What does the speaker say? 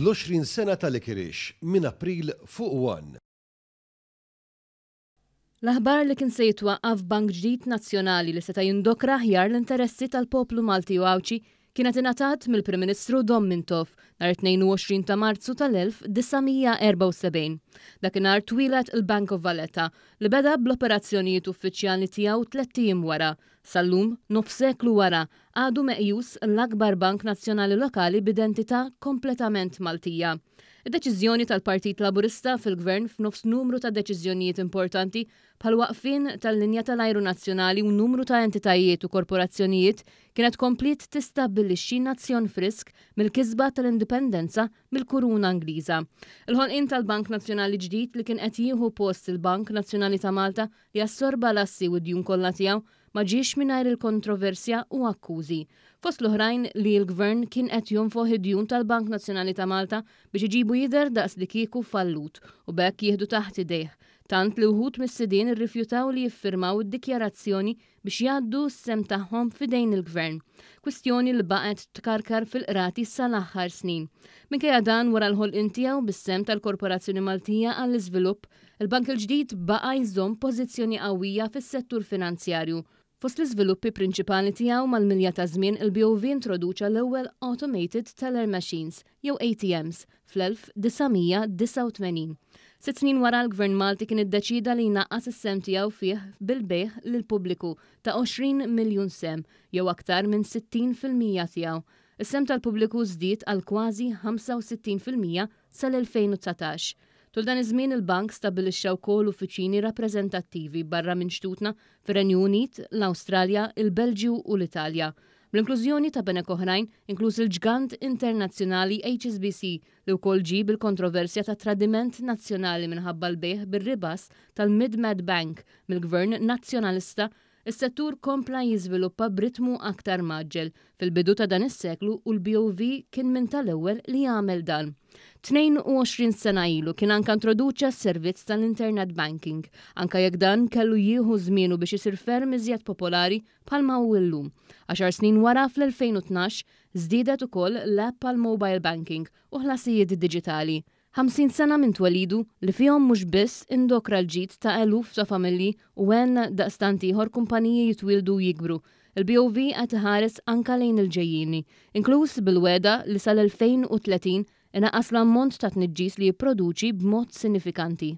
l-20 sena tal-Ikirix minn April fuq 1. L-aħbar li kien se jitwaqqaf Bank Ġdid Nazzjonali li seta' jindokra ħjar l-interessi tal-poplu Malti u Awċi kienet ingħatat mill-Prim Ministru Dom Mintov nhar 22 ta' Marzu tal-1974. Dakinhar twilet il-Bank of Valletta li beda bl-operazzjonijiet uffiċjali tiegħu tlettijiem wara. Sal-lum sal-lum nofseklu wara għadu meqjus l-akbar bank nazzjonali lokali b'identità kompletament Maltija. Id-deċiżjoni tal-Partit Laburista fil-Gvern f'nofs numru ta' deċiżjonijiet importanti bħal waqfin tal-linja tal-ajru nazzjonali u numru ta' entitajiet u korporazzjonijiet kienet komplit tistabbilixxi nazzjon frisk mill-kisba tal-indipendenza mill-kuruna Angliża. Il-ħolqien tal-Bank Nazzjonali li ġdid li kien qed jieħu post il-Bank Nazzjonali ta' Malta li assorba l-assi u d-djun kollha tiegħu ma ġiex mingħajr il-kontroversja u akkużi. Fost l-oħrajn li l-gvern kien qed jonfo id-djun tal-Bank Nazzjonali ta' Malta biex iġibu jidher daqs li kieku fallut u bekk jieħdu taħt idejh. Tant li uħut mis-sidin irrifjutaw li jiffirmaw id-dikjarazzjoni biex jgħaddu s-sem tagħhom fidejn il-gvern. Kwistjoni li baqet tkarkar fil-qrati sal-aħħar snin. Minkejja dan wara l ħol intijaw bis-sem tal-Korporazzjoni Maltija għall-iżvilupp, il-bank il-ġdid baqa' jżomm pożizzjoni qawwija fis-settur finanzjarju Fost l-iżviluppi prinċipali tiegħu mal-milja ta' żmien il-BOV introduċa l-ewwel Automated Teller Machines jew ATMs fl-1989. Sitt snin wara l-Gvern Malti kien iddeċida li jnaqqas is-sem tiegħu fih bil-beħ l pubbliku ta' 20 miljun sem jew aktar minn 60 fil-mija tiegħu. Is-sem tal-pubbliku zdiet għal kważi 65 fil-mija sal-2019. Tul dan iż-żmien il-bank stabilixxa wkoll uffiċini rappreżentattivi barra minn xtutna fir-Renju Unit, l-Awstralja, il-Belġju u l-Italja. Bl-inklużjoni ta' benek oħrajn, inkluż il-ġgant internazzjonali HSBC li wkoll ġib il-kontroversja ta' tradiment nazzjonali minħabba l-beħ bir-ribas mid Bank mill-Gvern Nazzjonalista Is-settur kompla jiżviluppa b'ritmu aktar maġġel fil-bidu ta' dan is-seklu u l-BOV kien minn tal-ewwel li jagħmel dan. 22 sena ilu kien anka introduċa s-servizz tal-internet banking, anka jekk dan kellu jieħu żmienu biex isir ferm iżjed popolari palma u illum. Għaxar snin wara fl-2012 żdiedet ukoll l-app għal mobile banking u ħlasijiet diġitali. 50 sena minn twelidu li fihom mhux biss indokra l-ġid ta' eluf ta' familji u għen daqstanti ieħor kumpaniji jitwildu jikbru. Il-BOV qed iħares anka lejn il-ġejjini, inkluż bil-weda li sal-2030 inaqas l-ammont ta' tniġġis li jipproduċi b'mod sinifikanti.